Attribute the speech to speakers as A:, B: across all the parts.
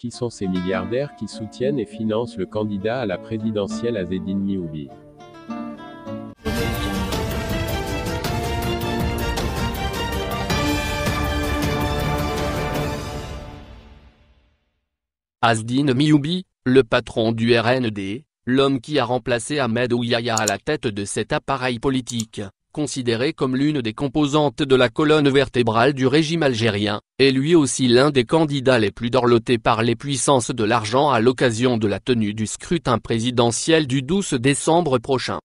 A: Qui sont ces milliardaires qui soutiennent et financent le candidat à la présidentielle Azedine Mioubi Azdine Mioubi, le patron du RND, l'homme qui a remplacé Ahmed Ouyaya à la tête de cet appareil politique, considéré comme l'une des composantes de la colonne vertébrale du régime algérien, est lui aussi l'un des candidats les plus dorlotés par les puissances de l'argent à l'occasion de la tenue du scrutin présidentiel du 12 décembre prochain.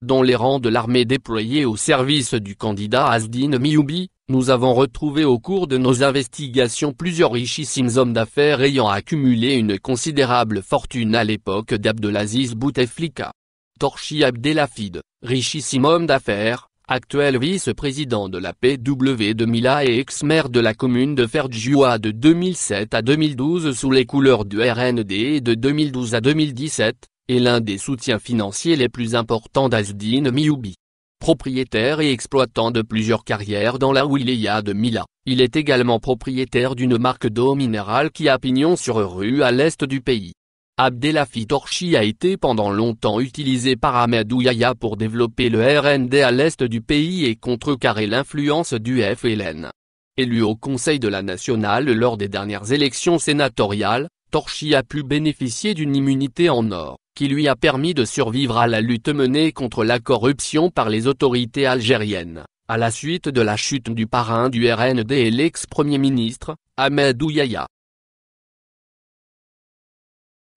A: Dans les rangs de l'armée déployée au service du candidat Asdine Mioubi, nous avons retrouvé au cours de nos investigations plusieurs richissimes hommes d'affaires ayant accumulé une considérable fortune à l'époque d'Abdelaziz Bouteflika. Torchi Abdelhafid, richissime homme d'affaires, actuel vice-président de la PW de Mila et ex-maire de la commune de Ferjoua de 2007 à 2012 sous les couleurs du RND et de 2012 à 2017, est l'un des soutiens financiers les plus importants d'Azdine Mioubi. Propriétaire et exploitant de plusieurs carrières dans la wilaya de Mila, il est également propriétaire d'une marque d'eau minérale qui a pignon sur rue à l'est du pays. Abdelafi Torchi a été pendant longtemps utilisé par Ahmed Ouyaya pour développer le RND à l'est du pays et contrecarrer l'influence du FLN. Élu au Conseil de la Nationale lors des dernières élections sénatoriales, Torchi a pu bénéficier d'une immunité en or, qui lui a permis de survivre à la lutte menée contre la corruption par les autorités algériennes, à la suite de la chute du parrain du RND et l'ex-premier ministre, Ahmed Ouyaya.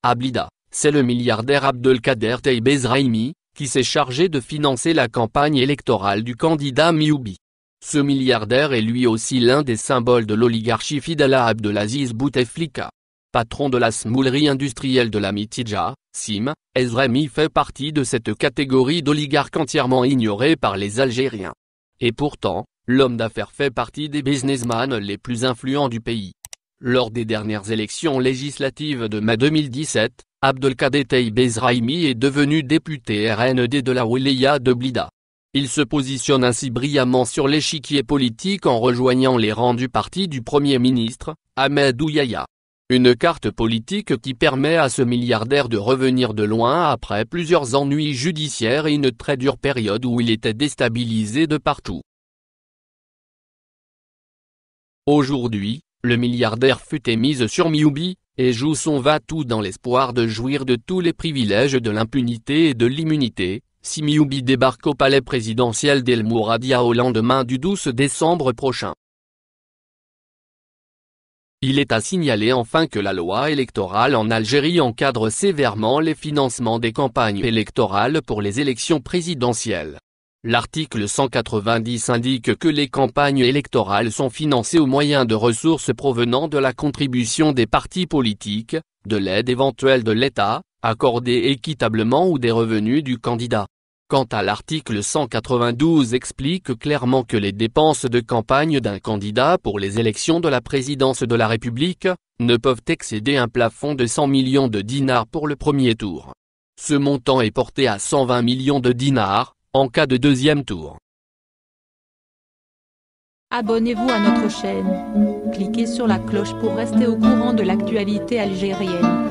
A: Ablida, c'est le milliardaire Abdelkader Taïb Ezraimi, qui s'est chargé de financer la campagne électorale du candidat Mioubi. Ce milliardaire est lui aussi l'un des symboles de l'oligarchie fidèle Abdelaziz Bouteflika. Patron de la smoulerie industrielle de la Mitidja, Sim, Ezraimi fait partie de cette catégorie d'oligarques entièrement ignorés par les Algériens. Et pourtant, l'homme d'affaires fait partie des businessmen les plus influents du pays. Lors des dernières élections législatives de mai 2017, Abdelkader Tayyib Bezraimi est devenu député RND de la Wilaya de Blida. Il se positionne ainsi brillamment sur l'échiquier politique en rejoignant les rangs du parti du Premier ministre, Ahmed Ouyaya. Une carte politique qui permet à ce milliardaire de revenir de loin après plusieurs ennuis judiciaires et une très dure période où il était déstabilisé de partout. Aujourd'hui, le milliardaire fut émise sur Miubi, et joue son va-tout dans l'espoir de jouir de tous les privilèges de l'impunité et de l'immunité, si Miubi débarque au palais présidentiel d'El Mouradia au lendemain du 12 décembre prochain. Il est à signaler enfin que la loi électorale en Algérie encadre sévèrement les financements des campagnes électorales pour les élections présidentielles. L'article 190 indique que les campagnes électorales sont financées au moyen de ressources provenant de la contribution des partis politiques, de l'aide éventuelle de l'État, accordée équitablement ou des revenus du candidat. Quant à l'article 192 explique clairement que les dépenses de campagne d'un candidat pour les élections de la présidence de la République ne peuvent excéder un plafond de 100 millions de dinars pour le premier tour. Ce montant est porté à 120 millions de dinars, en cas de deuxième tour. Abonnez-vous à notre chaîne. Cliquez sur la cloche pour rester au courant de l'actualité algérienne.